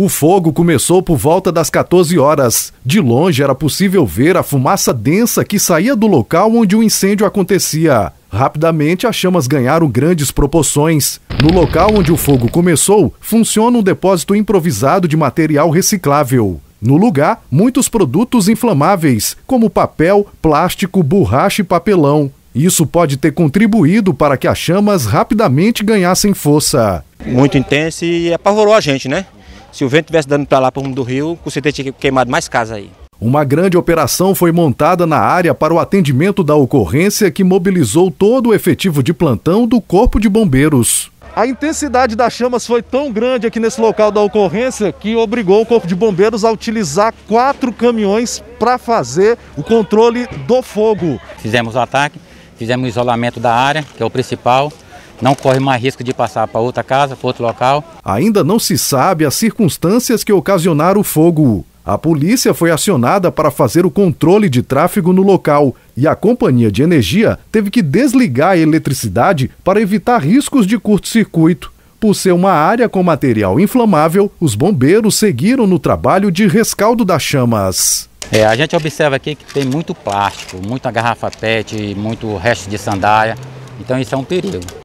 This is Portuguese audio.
O fogo começou por volta das 14 horas. De longe era possível ver a fumaça densa que saía do local onde o incêndio acontecia. Rapidamente, as chamas ganharam grandes proporções. No local onde o fogo começou, funciona um depósito improvisado de material reciclável. No lugar, muitos produtos inflamáveis, como papel, plástico, borracha e papelão. Isso pode ter contribuído para que as chamas rapidamente ganhassem força. Muito intenso e apavorou a gente, né? Se o vento tivesse dando para lá, para o rumo do rio, com certeza tinha queimado mais casa aí. Uma grande operação foi montada na área para o atendimento da ocorrência que mobilizou todo o efetivo de plantão do Corpo de Bombeiros. A intensidade das chamas foi tão grande aqui nesse local da ocorrência que obrigou o Corpo de Bombeiros a utilizar quatro caminhões para fazer o controle do fogo. Fizemos o ataque, fizemos o isolamento da área, que é o principal, não corre mais risco de passar para outra casa, para outro local. Ainda não se sabe as circunstâncias que ocasionaram o fogo. A polícia foi acionada para fazer o controle de tráfego no local e a companhia de energia teve que desligar a eletricidade para evitar riscos de curto-circuito. Por ser uma área com material inflamável, os bombeiros seguiram no trabalho de rescaldo das chamas. É, a gente observa aqui que tem muito plástico, muita garrafa PET, muito resto de sandália, então isso é um perigo.